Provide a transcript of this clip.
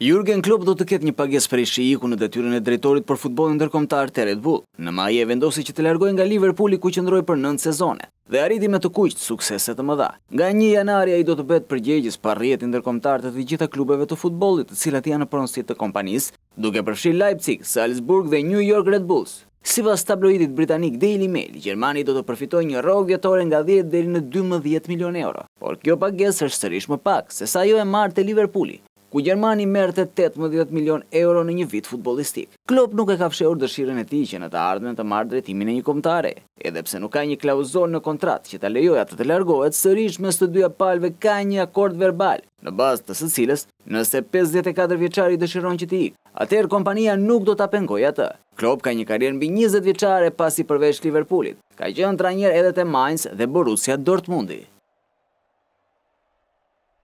Jurgen Klopp do të ketë një pagesë për ishi iku në detyrin e drejtorit për futbolin ndërkomtar të Red Bull. Në maje e vendosi që të largoj nga Liverpooli ku qëndroj për 9 sezone dhe arriti me të kujqtë sukseset të më dha. Nga një janari a i do të betë përgjegjës për rjetin ndërkomtar të të gjitha klubeve të futbolit të cilat janë në pronsit të kompanis, duke përfshi Leipzig, Salzburg dhe New York Red Bulls. Si vas tabloidit britanik Daily Mail, Gjermani do të përfitoj një rogë vjetore nga 10 dheri në 12 milion euro. Por kjo pages është sërish më pak, se sa jo e martë e Liverpooli ku Gjermani merte 18 milion euro në një vit futbolistik. Klopp nuk e ka fshehur dëshirën e tij që në të ardhmen të marr drejtimin e një kombëtare, edhe pse nuk ka një klauzon në kontratë që ta lejoj atë të largohet sërish mes të dyja palëve ka një akord verbal, në bazë të së cilës, nëse 54 vjeçari dëshiron që të ikë, atëherë kompania nuk do ta pengojë atë. Klopp ka një karrierë mbi 20 vjeçare pasi përveç Liverpoolit. Ka qenë trajner edhe te Mainz dhe Borussia Dortmundi.